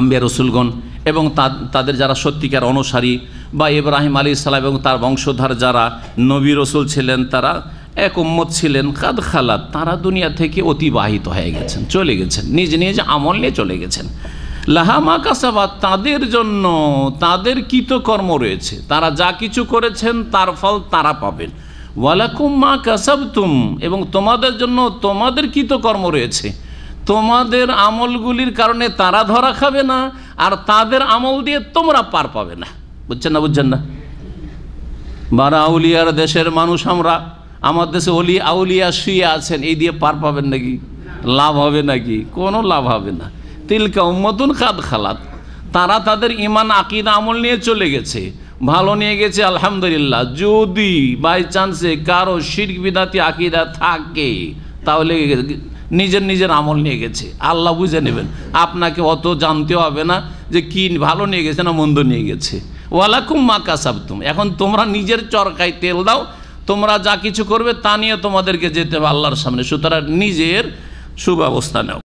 আম্বিয়া রসুলগণ এবং তাদের যারা সত্যিকার অনুসারী বা ইব্রাহিম আলী ইসলাম এবং তার বংশধার যারা নবী রসুল ছিলেন তারা এক উম্মত ছিলেন কাদ খালাদ তারা দুনিয়া থেকে অতিবাহিত হয়ে গেছেন চলে গেছেন নিজ নিজ আমল নিয়ে চলে গেছেন লাহামা কাসাবাদ তাদের জন্য তাদের কৃতকর্ম রয়েছে তারা যা কিছু করেছেন তার ফল তারা পাবেন ওয়ালাকুম মা কাসাবতুম এবং তোমাদের জন্য তোমাদের কৃতকর্ম রয়েছে তোমাদের আমলগুলির কারণে তারা ধরা খাবে না আর তাদের আমল দিয়ে তোমরা পার পাবে না বুঝছেন না বুঝছেন না বারা আউলিয়ার দেশের মানুষ আমরা আমার দেশে অলি আউলিয়া শুয়ে আছেন এই দিয়ে পার পাবেন নাকি লাভ হবে নাকি কোনো লাভ হবে না তিলকা উম্মতুন কাদ খালাত তারা তাদের ইমান আকিদ আমল নিয়ে চলে গেছে ভালো নিয়ে গেছে আলহামদুলিল্লাহ যদি বাই চান্সে কারো শির বিদাতি আকিদা থাকে তাহলে নিজের নিজের আমল নিয়ে গেছে আল্লাহ বুঝে নেবেন আপনাকে অত জানতে হবে না যে কি ভালো নিয়ে গেছে না মন্দ নিয়ে গেছে ওয়ালাকুম মা কাসাব তুমি এখন তোমরা নিজের চরকায় তেল দাও তোমরা যা কিছু করবে তা নিয়ে তোমাদেরকে যেতে হবে আল্লাহর সামনে সুতরাং নিজের সুব্যবস্থা নাও